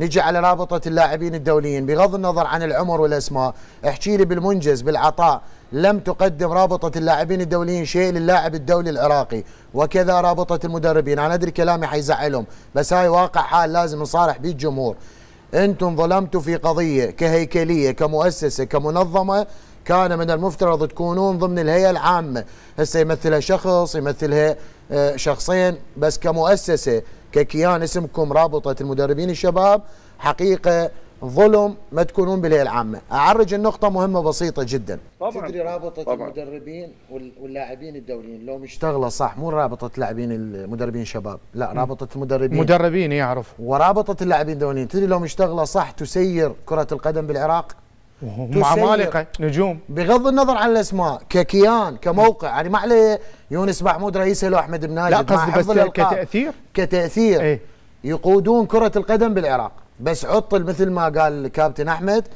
نجي على رابطه اللاعبين الدوليين بغض النظر عن العمر والاسماء احكي لي بالمنجز بالعطاء لم تقدم رابطه اللاعبين الدوليين شيء للاعب الدولي العراقي وكذا رابطه المدربين انا ادري كلامي حيزعلهم بس هاي واقع حال لازم نصارح به الجمهور انتم ظلمتوا في قضيه كهيكليه كمؤسسه كمنظمه كان من المفترض تكونون ضمن الهيئه العامه هسه يمثلها شخص يمثلها آه، شخصين بس كمؤسسه ككيان اسمكم رابطة المدربين الشباب حقيقة ظلم ما تكونون بالهيئة العامة أعرج النقطة مهمة بسيطة جدا طبعا تدري رابطة طبعا. المدربين واللاعبين الدوليين لو مشتغلة صح مو رابطة لاعبين المدربين شباب لا رابطة المدربين مدربين يعرف ورابطة اللاعبين الدوليين تدري لو مشتغلة صح تسير كرة القدم بالعراق وهم عمالقه نجوم بغض النظر عن الاسماء ككيان كموقع يعني ما عليه يونس محمود رئيسه لو احمد بناجي لا قصدي بس كتاثير كتاثير ايه؟ يقودون كره القدم بالعراق بس عطل مثل ما قال الكابتن احمد